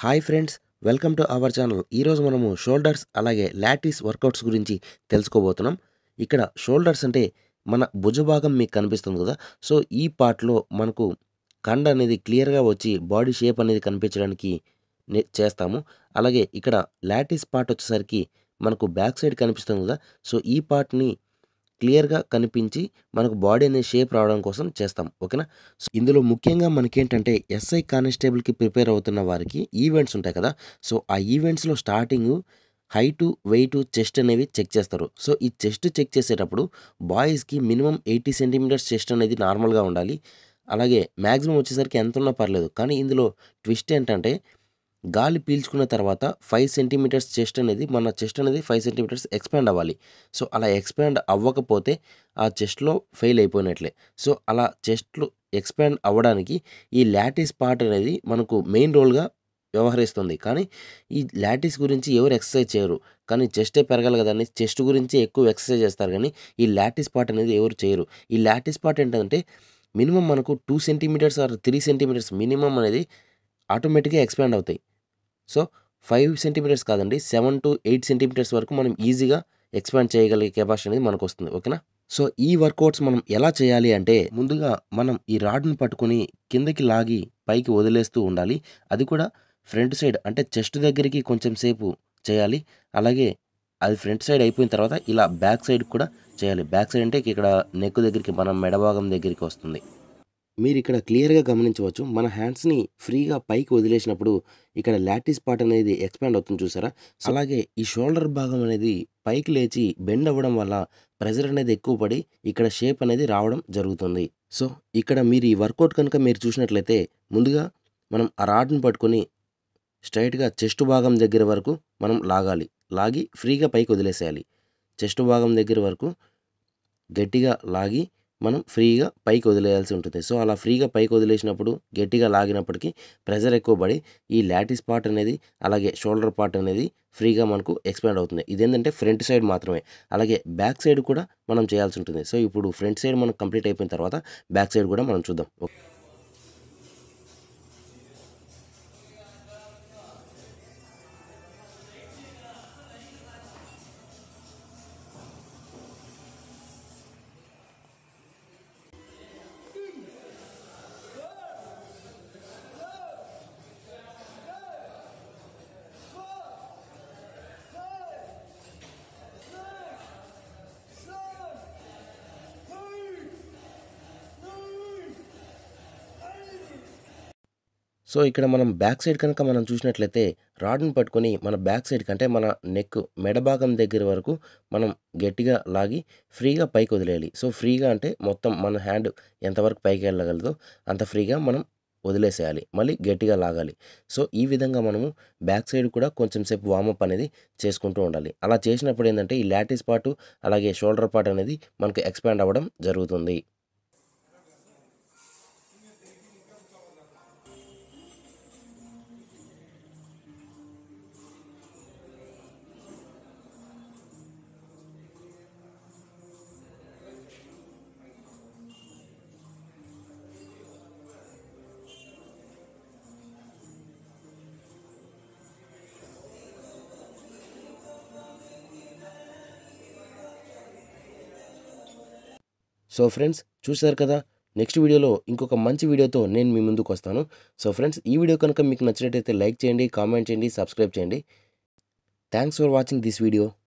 hi friends welcome to our channel ఈరోజు మనము shoulders అలాగే లాటిస్ వర్కౌట్స్ గురించి తెలుసుకోబోతున్నాం ఇక్కడ షోల్డర్స్ అంటే మన భుజభాగం మీకు కనిపిస్తుంది కదా సో ఈ పార్ట్లో మనకు కండ అనేది క్లియర్గా వచ్చి బాడీ షేప్ అనేది కనిపించడానికి చేస్తాము అలాగే ఇక్కడ లాటిస్ పార్ట్ వచ్చేసరికి మనకు బ్యాక్ సైడ్ కనిపిస్తుంది కదా సో ఈ పార్ట్ని క్లియర్గా కనిపించి మనకు బాడీ అనే షేప్ రావడం కోసం చేస్తాం ఓకేనా సో ఇందులో ముఖ్యంగా మనకేంటంటే ఎస్ఐ కానిస్టేబుల్కి ప్రిపేర్ అవుతున్న వారికి ఈవెంట్స్ ఉంటాయి కదా సో ఆ ఈవెంట్స్లో స్టార్టింగ్ హైటు వెయిట్ చెస్ట్ అనేవి చెక్ చేస్తారు సో ఈ చెస్ట్ చెక్ చేసేటప్పుడు బాయ్స్కి మినిమం ఎయిటీ సెంటీమీటర్స్ చెస్ట్ అనేది నార్మల్గా ఉండాలి అలాగే మ్యాక్సిమం వచ్చేసరికి ఎంత ఉన్నా పర్లేదు కానీ ఇందులో ట్విస్ట్ ఏంటంటే గాలి పీల్చుకున్న తర్వాత ఫైవ్ సెంటీమీటర్స్ చెస్ట్ అనేది మన చెస్ట్ అనేది ఫైవ్ సెంటీమీటర్స్ ఎక్స్పాండ్ అవ్వాలి సో అలా ఎక్స్పాండ్ అవ్వకపోతే ఆ చెస్ట్లో ఫెయిల్ అయిపోయినట్లే సో అలా చెస్ట్లు ఎక్స్పాండ్ అవ్వడానికి ఈ లాటిస్ పార్ట్ అనేది మనకు మెయిన్ రోల్గా వ్యవహరిస్తుంది కానీ ఈ లాటిస్ గురించి ఎవరు ఎక్సర్సైజ్ చేయరు కానీ చెస్టే పెరగాలి కదండి చెస్ట్ గురించి ఎక్కువ ఎక్సర్సైజ్ చేస్తారు కానీ ఈ లాటిస్ పార్ట్ అనేది ఎవరు చేయరు ఈ లాటిస్ పార్ట్ ఏంటంటే మినిమం మనకు two centimetres or three centimetres minimum అనేది ఆటోమేటిక్గా ఎక్స్పాండ్ అవుతాయి సో ఫైవ్ సెంటీమీటర్స్ కాదండి సెవెన్ టు ఎయిట్ సెంటీమీటర్స్ వరకు మనం ఈజీగా ఎక్స్పాండ్ చేయగలిగే కెపాసిటీ అనేది మనకు వస్తుంది ఓకేనా సో ఈ వర్కౌట్స్ మనం ఎలా చేయాలి అంటే ముందుగా మనం ఈ రాడ్ను పట్టుకొని కిందకి లాగి పైకి వదిలేస్తూ ఉండాలి అది కూడా ఫ్రంట్ సైడ్ అంటే చెస్ట్ దగ్గరికి కొంచెం సేపు చేయాలి అలాగే అది ఫ్రంట్ సైడ్ అయిపోయిన తర్వాత ఇలా బ్యాక్ సైడ్ కూడా చేయాలి బ్యాక్ సైడ్ అంటే ఇక్కడ నెక్ దగ్గరికి మనం మెడభాగం దగ్గరికి వస్తుంది మీరు ఇక్కడ క్లియర్గా గమనించవచ్చు మన హ్యాండ్స్ని ఫ్రీగా పైకి వదిలేసినప్పుడు ఇక్కడ లాటిస్ పార్ట్ అనేది ఎక్స్పాండ్ అవుతుంది చూసారా అలాగే ఈ షోల్డర్ భాగం అనేది పైకి లేచి బెండ్ అవ్వడం వల్ల ప్రెజర్ అనేది ఎక్కువ పడి ఇక్కడ షేప్ అనేది రావడం జరుగుతుంది సో ఇక్కడ మీరు ఈ వర్కౌట్ కనుక మీరు చూసినట్లయితే ముందుగా మనం ఆ రాడ్ని పట్టుకొని స్ట్రైట్గా చెస్ట్ భాగం దగ్గర వరకు మనం లాగాలి లాగి ఫ్రీగా పైకి వదిలేసేయాలి చెస్ట్ భాగం దగ్గర వరకు గట్టిగా లాగి మనం ఫ్రీగా పైకి వదిలేయాల్సి ఉంటుంది సో అలా ఫ్రీగా పైకి వదిలేసినప్పుడు గట్టిగా లాగినప్పటికీ ప్రెజర్ ఎక్కువ పడి ఈ లాటిస్ పార్ట్ అనేది అలాగే షోల్డర్ పార్ట్ అనేది ఫ్రీగా మనకు ఎక్స్పాండ్ అవుతుంది ఇదేంటంటే ఫ్రంట్ సైడ్ మాత్రమే అలాగే బ్యాక్ సైడ్ కూడా మనం చేయాల్సి ఉంటుంది సో ఇప్పుడు ఫ్రంట్ సైడ్ మనం కంప్లీట్ అయిపోయిన తర్వాత బ్యాక్ సైడ్ కూడా మనం చూద్దాం ఓకే సో ఇక్కడ మనం బ్యాక్ సైడ్ కనుక మనం చూసినట్లయితే రాడ్ని పట్టుకొని మన బ్యాక్ సైడ్ కంటే మన నెక్ మెడభాగం దగ్గర వరకు మనం గట్టిగా లాగి ఫ్రీగా పైకి వదిలేయాలి సో ఫ్రీగా అంటే మొత్తం మన హ్యాండ్ ఎంతవరకు పైకి వెళ్ళగలదో అంత ఫ్రీగా మనం వదిలేసేయాలి మళ్ళీ గట్టిగా లాగాలి సో ఈ విధంగా మనము బ్యాక్ సైడ్ కూడా కొంచెం సేపు వామప్ అనేది చేసుకుంటూ ఉండాలి అలా చేసినప్పుడు ఏంటంటే ఈ లాటిస్ పాటు అలాగే షోల్డర్ పార్ట్ అనేది మనకు ఎక్స్పాండ్ అవ్వడం జరుగుతుంది సో ఫ్రెండ్స్ చూశారు కదా నెక్స్ట్ వీడియోలో ఇంకొక మంచి వీడియోతో నేను మీ ముందుకు వస్తాను సో ఫ్రెండ్స్ ఈ వీడియో కనుక మీకు నచ్చినట్టయితే లైక్ చేయండి కామెంట్ చేయండి సబ్స్క్రైబ్ చేయండి thanks for watching this video